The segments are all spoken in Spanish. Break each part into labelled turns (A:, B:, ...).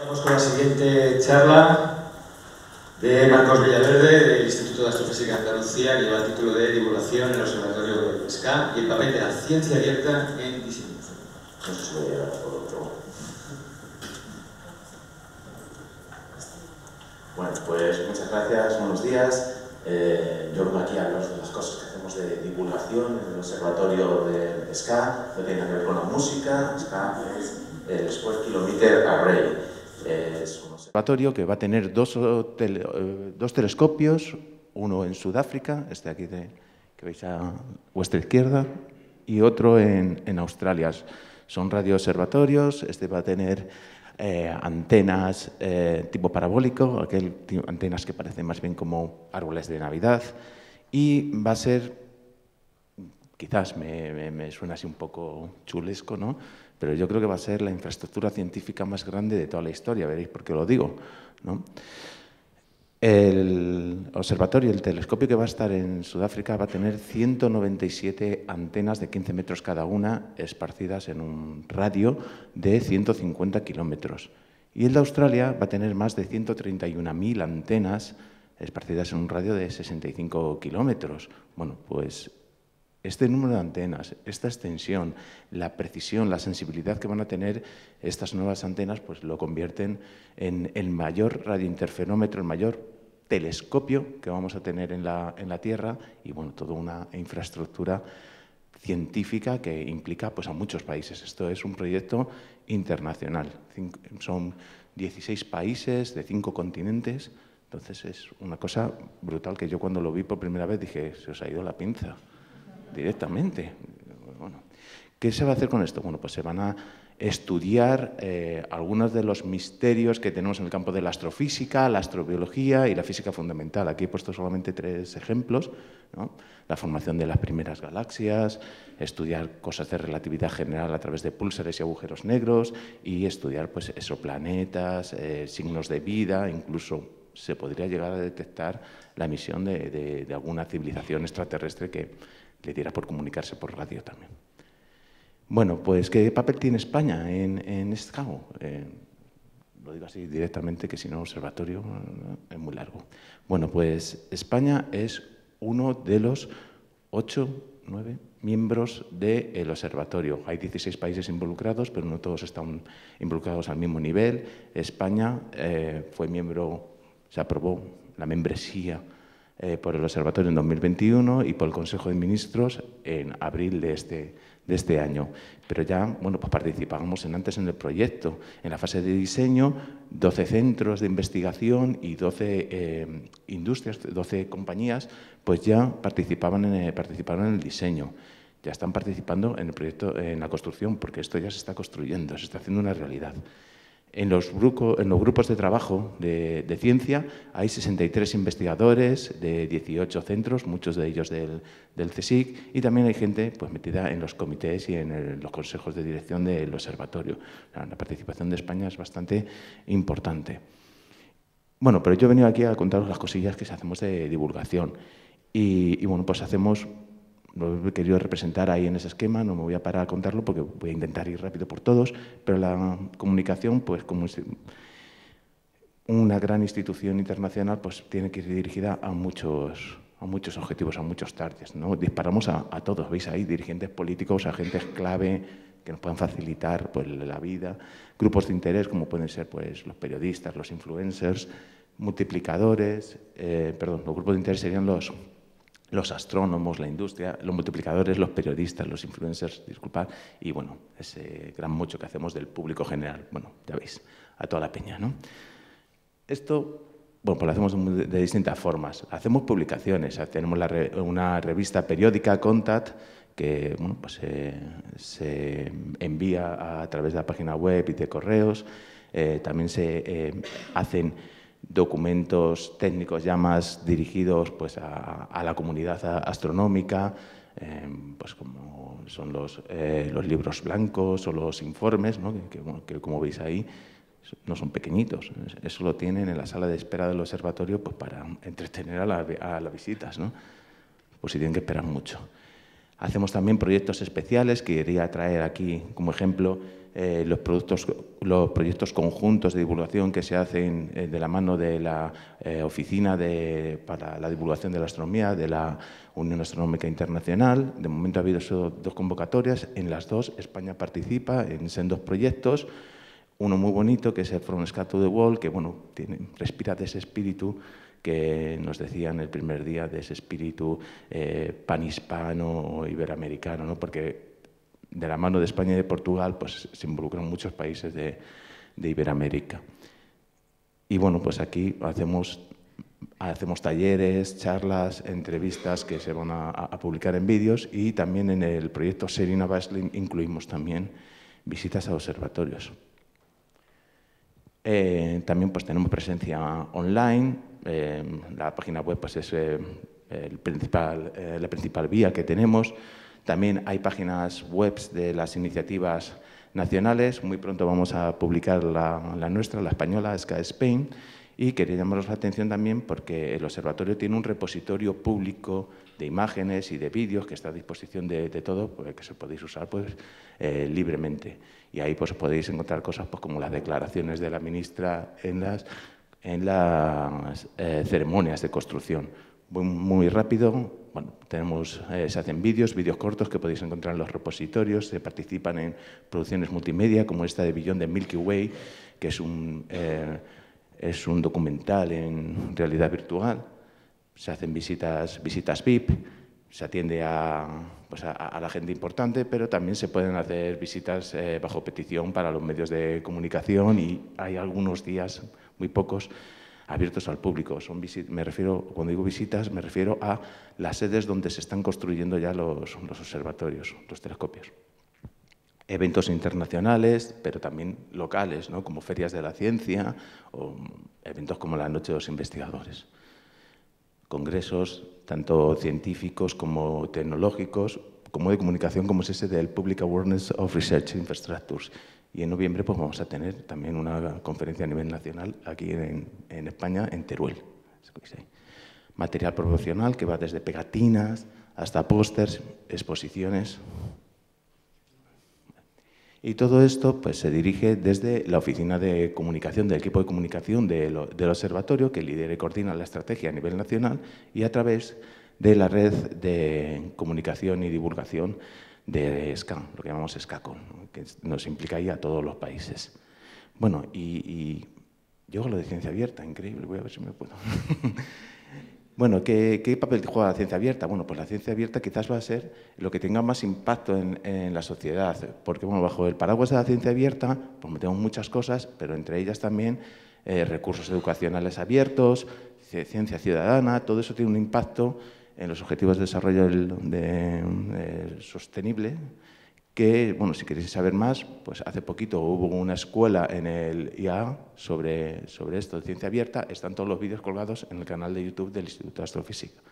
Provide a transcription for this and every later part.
A: Vamos con la siguiente charla de Marcos Villaverde del Instituto de Astrofísica de Andalucía que lleva el título de Divulgación en el Observatorio de Pesca y el papel de la ciencia abierta en Disney. Bueno, pues muchas gracias, buenos días. Eh, yo vengo aquí a de las cosas que hacemos de divulgación en el observatorio de, Pesca, que no tiene que ver con la música, Después es el Square Kilometer Array es un observatorio que va a tener dos, eh, dos telescopios, uno en Sudáfrica, este aquí de, que veis a vuestra izquierda, y otro en, Australia. Son radioobservatorios, este va a tener eh, antenas eh, tipo parabólico, aquel, antenas que parecen más bien como árboles de Navidad, y va a ser quizás me, suena así un poco chulesco, ¿no? pero yo creo que va a ser la infraestructura científica más grande de toda la historia, veréis por qué lo digo. El observatorio, el telescopio que va a estar en Sudáfrica va a tener 197 antenas de 15 metros cada una esparcidas en un radio de 150 kilómetros. Y el de Australia va a tener más de 131.000 antenas esparcidas en un radio de 65 kilómetros. Bueno, pues este número de antenas, esta extensión, la precisión, la sensibilidad que van a tener estas nuevas antenas, pues lo convierten en el mayor radiointerferómetro, el mayor telescopio que vamos a tener en la, en la Tierra y bueno, toda una infraestructura científica que implica pues, a muchos países. Esto es un proyecto internacional. son 16 países de cinco continentes, entonces es una cosa brutal que yo cuando lo vi por primera vez dije, se os ha ido la pinza directamente. Bueno, ¿Qué se va a hacer con esto? Bueno, pues se van a estudiar eh, algunos de los misterios que tenemos en el campo de la astrofísica, la astrobiología y la física fundamental. Aquí he puesto solamente tres ejemplos. ¿no? La formación de las primeras galaxias, estudiar cosas de relatividad general a través de púlsares y agujeros negros y estudiar pues, exoplanetas, eh, signos de vida, incluso se podría llegar a detectar la emisión de alguna civilización extraterrestre que, le diera por comunicarse por radio también. Bueno, pues ¿qué papel tiene España en, en SCAO? Este eh, lo digo así directamente, que si no, observatorio eh, es muy largo. Bueno, pues España es uno de los ocho, nueve miembros del observatorio. Hay 16 países involucrados, pero no todos están involucrados al mismo nivel. España eh, fue miembro, se aprobó la membresía eh, por el Observatorio en 2021 y por el Consejo de Ministros en abril de este, de este año. Pero ya bueno, pues participamos en antes en el proyecto. En la fase de diseño, 12 centros de investigación y 12 eh, industrias, 12 compañías, pues ya participaban en, eh, participaron en el diseño. Ya están participando en el proyecto, en la construcción, porque esto ya se está construyendo, se está haciendo una realidad. En los, en los grupos de trabajo de, ciencia hay 63 investigadores de 18 centros, muchos de ellos del, del CSIC, y también hay gente pues, metida en los comités y en los consejos de dirección del observatorio. La participación de España es bastante importante. Bueno, pero yo he venido aquí a contaros las cosillas que hacemos de divulgación. y bueno, pues hacemos lo he querido representar ahí en ese esquema, no me voy a parar a contarlo porque voy a intentar ir rápido por todos, pero la comunicación, pues como una gran institución internacional, pues tiene que ir dirigida a muchos, a muchos objetivos, a muchos targets. ¿no? Disparamos a, todos, veis ahí, dirigentes políticos, agentes clave que nos puedan facilitar pues, la vida, grupos de interés como pueden ser pues, los periodistas, los influencers, multiplicadores, eh, perdón, los grupos de interés serían los los astrónomos, la industria, los multiplicadores, los periodistas, los influencers, disculpad, y bueno, ese gran mucho que hacemos del público general, bueno, ya veis, a toda la peña, ¿no? Esto, bueno, pues lo hacemos de, distintas formas. Hacemos publicaciones, eh, tenemos una revista periódica, Contact, que bueno, pues, eh, se envía a través de la página web y de correos, eh, también se hacen documentos técnicos ya más dirigidos pues, a, la comunidad astronómica, em, pues como son eh, los, libros blancos o los informes, que, como veis ahí no son pequeñitos. Eso lo tienen en la sala de espera del observatorio pues, para entretener a, las visitas, por pues si tienen que esperar mucho. Hacemos también proyectos especiales, que quería traer aquí como ejemplo eh, los, productos, los proyectos conjuntos de divulgación que se hacen eh, de la mano de la eh, Oficina para la Divulgación de la Astronomía de la Unión Astronómica Internacional. De momento ha habido dos convocatorias, en las dos España participa en, dos proyectos, uno muy bonito que es el From Sky to the Wall, que bueno, respira de ese espíritu que nos decían el primer día de ese espíritu eh, panhispano o iberoamericano, porque de la mano de España y de Portugal pues, se involucran muchos países de, de Iberoamérica. Y bueno, pues aquí hacemos hacemos talleres, charlas, entrevistas que se van a, publicar en vídeos y también en el proyecto Serena Baslin incluimos también visitas a observatorios. Eh, también pues tenemos presencia online Em, la página web pues, es eh, el principal, eh, la principal vía que tenemos. También hay páginas web de las iniciativas nacionales. Muy pronto vamos a publicar la, nuestra, la española, Sky Spain. Y quería llamaros la atención también porque el observatorio tiene un repositorio público de imágenes y de vídeos que está a disposición de, todo, pues, que se podéis usar pues, eh, libremente. Y ahí pues, podéis encontrar cosas pues, como las declaraciones de la ministra en las en las eh, ceremonias de construcción. Voy muy rápido, bueno, tenemos, eh, se hacen vídeos, vídeos cortos que podéis encontrar en los repositorios, se participan en producciones multimedia como esta de Billón de Milky Way, que es un, eh, es un documental en realidad virtual, se hacen visitas, visitas VIP, se atiende a, pues la gente importante, pero también se pueden hacer visitas bajo petición para los medios de comunicación y hay algunos días muy pocos abiertos al público. Son me refiero, cuando digo visitas, me refiero a las sedes donde se están construyendo ya los, observatorios, los telescopios. Eventos internacionales, pero también locales, ¿no? como ferias de la ciencia o eventos como la Noche de los Investigadores. Congresos, tanto científicos como tecnológicos, como de comunicación, como es ese del Public Awareness of Research Infrastructures, y en noviembre pues vamos a tener también una conferencia a nivel nacional aquí en, España, en Teruel. Material promocional que va desde pegatinas hasta pósters, exposiciones. Y todo esto pues, se dirige desde la oficina de comunicación, del equipo de comunicación del observatorio, que lidera y coordina la estrategia a nivel nacional, y a través de la red de comunicación y divulgación de SCAN, lo que llamamos SCACO, que nos ahí a todos los países. Bueno, y, yo hablo lo de ciencia abierta, increíble, voy a ver si me puedo. bueno, ¿qué, ¿qué, papel juega la ciencia abierta? Bueno, pues la ciencia abierta quizás va a ser lo que tenga más impacto en, la sociedad, porque bueno, bajo el paraguas de la ciencia abierta pues metemos muchas cosas, pero entre ellas también eh, recursos educacionales abiertos, ciencia ciudadana, todo eso tiene un impacto en los Objetivos de Desarrollo Sostenible, que, bueno, si queréis saber más, pues hace poquito hubo una escuela en el IA sobre, sobre esto de ciencia abierta, están todos los vídeos colgados en el canal de YouTube del Instituto de Astrofísica.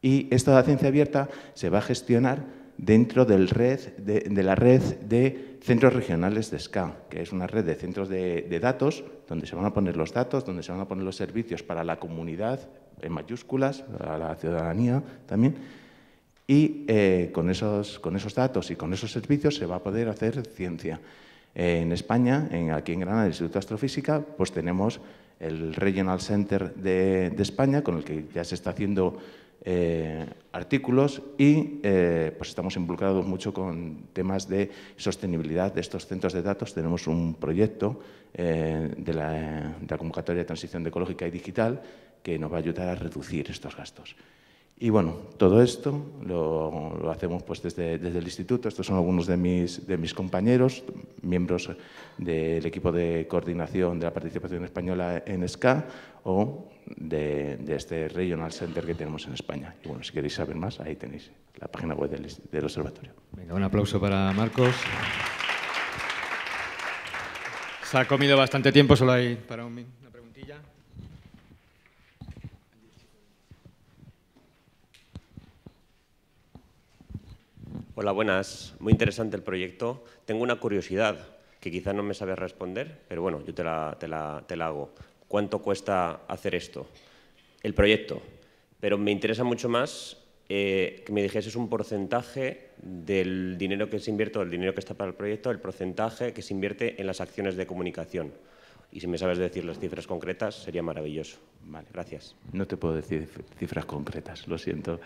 A: Y esto de ciencia abierta se va a gestionar dentro del red, de, la red de centros regionales de SCA, que es una red de centros de, de, datos, donde se van a poner los datos, donde se van a poner los servicios para la comunidad en mayúsculas a la ciudadanía también. Y eh, con, esos, con esos datos y con esos servicios se va a poder hacer ciencia. en España, aquí en Granada, el Instituto de Astrofísica, pues tenemos el Regional Center de, España, con el que ya se está haciendo eh, artículos y eh, pues estamos involucrados mucho con temas de sostenibilidad de estos centros de datos. Tenemos un proyecto de, la, convocatoria de transición ecológica y digital que nos va a ayudar a reducir estos gastos. Y bueno, todo esto lo, hacemos pues desde, desde, el instituto. Estos son algunos de mis, de mis compañeros, miembros del equipo de coordinación de la participación española en SCA o de, este Regional Center que tenemos en España. Y bueno, si queréis saber más, ahí tenéis la página web del, observatorio. Venga, un aplauso para Marcos. Se ha comido bastante tiempo, solo hay para una preguntilla. Hola, buenas. Muy interesante el proyecto. Tengo una curiosidad que quizá no me sabes responder, pero bueno, yo te la, te la, te hago. ¿Cuánto cuesta hacer esto? El proyecto. Pero me interesa mucho más eh, que me es un porcentaje del dinero que se invierte, el dinero que está para el proyecto, el porcentaje que se invierte en las acciones de comunicación. Y si me sabes decir las cifras concretas, sería maravilloso. Vale, gracias. No te puedo decir cifras concretas, lo siento.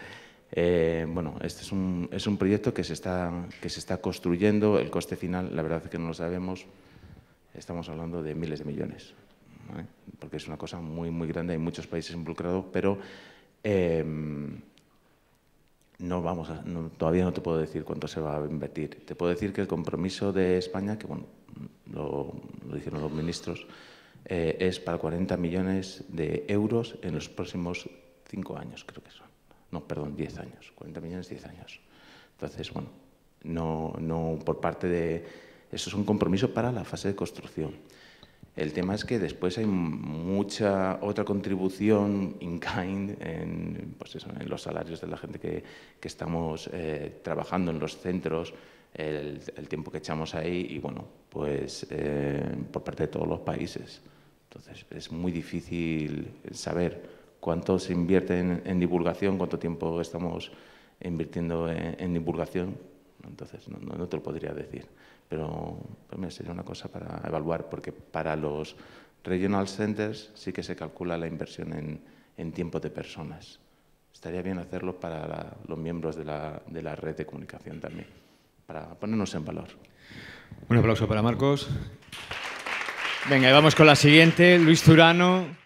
A: Eh, bueno, este es un, es un proyecto que se, está, que se está construyendo. El coste final, la verdad es que no lo sabemos. Estamos hablando de miles de millones, porque es una cosa muy, muy grande. Hay muchos países involucrados, pero em, no vamos todavía no te puedo decir cuánto se va a invertir. Te puedo decir que el compromiso de España, que bueno, lo, hicieron dijeron los ministros, eh, es para 40 millones de euros en los próximos cinco años, creo que son no, perdón, 10 años, 40 millones, 10 años. Entonces, bueno, no, por parte de... Eso es un compromiso para la fase de construcción. El tema es que después hay mucha otra contribución in kind en, pues en los salarios de la gente que, estamos eh, trabajando en los centros, el, tiempo que echamos ahí y, bueno, pues eh, por parte de todos los países. Entonces es muy difícil saber cuánto se invierte en, divulgación, cuánto tiempo estamos invirtiendo en, divulgación. Entonces, no, te lo podría decir. Pero pues sería una cosa para evaluar, porque para los regional centers sí que se calcula la inversión en, tiempo de personas. Estaría bien hacerlo para los miembros de la, red de comunicación también, para ponernos en valor. Un aplauso para Marcos. Venga, vamos con la siguiente. Luis Zurano.